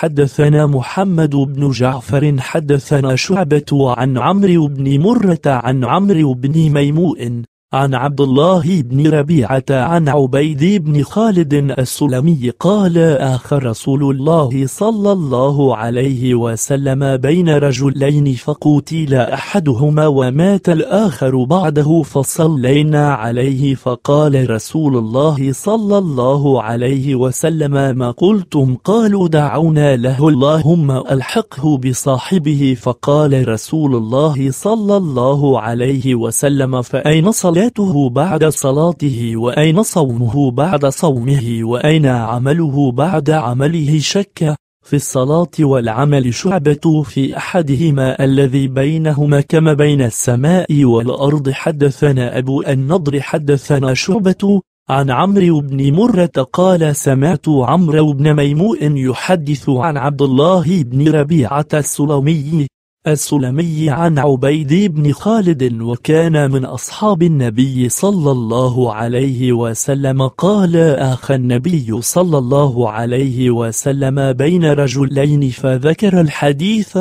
حدثنا محمد بن جعفر حدثنا شعبة عن عمرو بن مرة عن عمرو بن ميموء عن عبد الله بن ربيعة عن عبيد بن خالد السلمي قال آخر رسول الله صلى الله عليه وسلم بين رجلين فقتل أحدهما ومات الآخر بعده فصلينا عليه فقال رسول الله صلى الله عليه وسلم ما قلتم قالوا دعونا له اللهم ألحقه بصاحبه فقال رسول الله صلى الله عليه وسلم فأين صلى صلاته بعد صلاته وأين صومه بعد صومه وأين عمله بعد عمله شك في الصلاة والعمل شعبة في أحدهما الذي بينهما كما بين السماء والأرض حدثنا أبو النضر حدثنا شعبة عن عمرو بن مرة قال سمعت عمرو بن ميموء يحدث عن عبد الله بن ربيعة السلمي السلمي عن عبيد بن خالد وكان من أصحاب النبي صلى الله عليه وسلم قال آخى النبي صلى الله عليه وسلم بين رجلين فذكر الحديث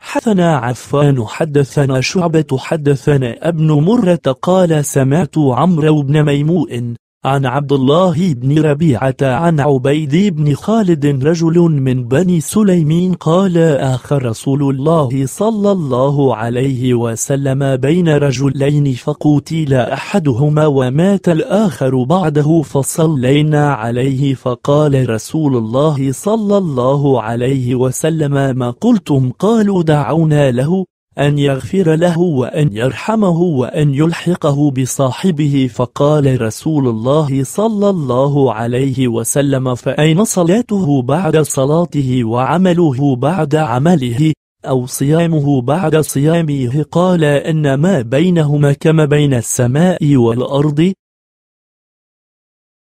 حدثنا عفان حدثنا شعبة حدثنا ابن مرة قال سمعت عمرو بن ميموء عن عبد الله بن ربيعة عن عبيد بن خالد رجل من بني سليمين قال آخر رسول الله صلى الله عليه وسلم بين رجلين فقتل أحدهما ومات الآخر بعده فصلينا عليه فقال رسول الله صلى الله عليه وسلم ما قلتم قالوا دعونا له أن يغفر له وأن يرحمه وأن يلحقه بصاحبه فقال رسول الله صلى الله عليه وسلم فأين صلاته بعد صلاته وعمله بعد عمله أو صيامه بعد صيامه قال أن ما بينهما كما بين السماء والأرض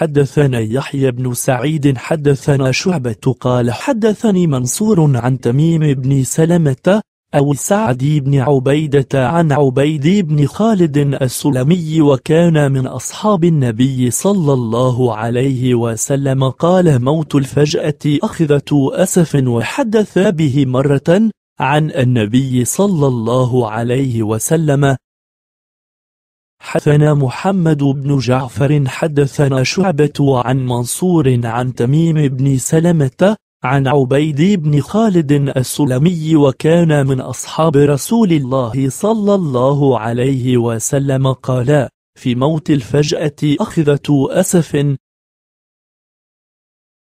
حدثنا يحيى بن سعيد حدثنا شعبة قال حدثني منصور عن تميم بن سلمة أو سعد بن عبيدة عن عبيد بن خالد السلمي وكان من أصحاب النبي صلى الله عليه وسلم قال موت الفجأة أخذة أسف وحدث به مرة عن النبي صلى الله عليه وسلم حدثنا محمد بن جعفر حدثنا شعبة عن منصور عن تميم بن سلمة عن عبيد بن خالد السلمي وكان من أصحاب رسول الله صلى الله عليه وسلم قال في موت الفجأة أخذة أسف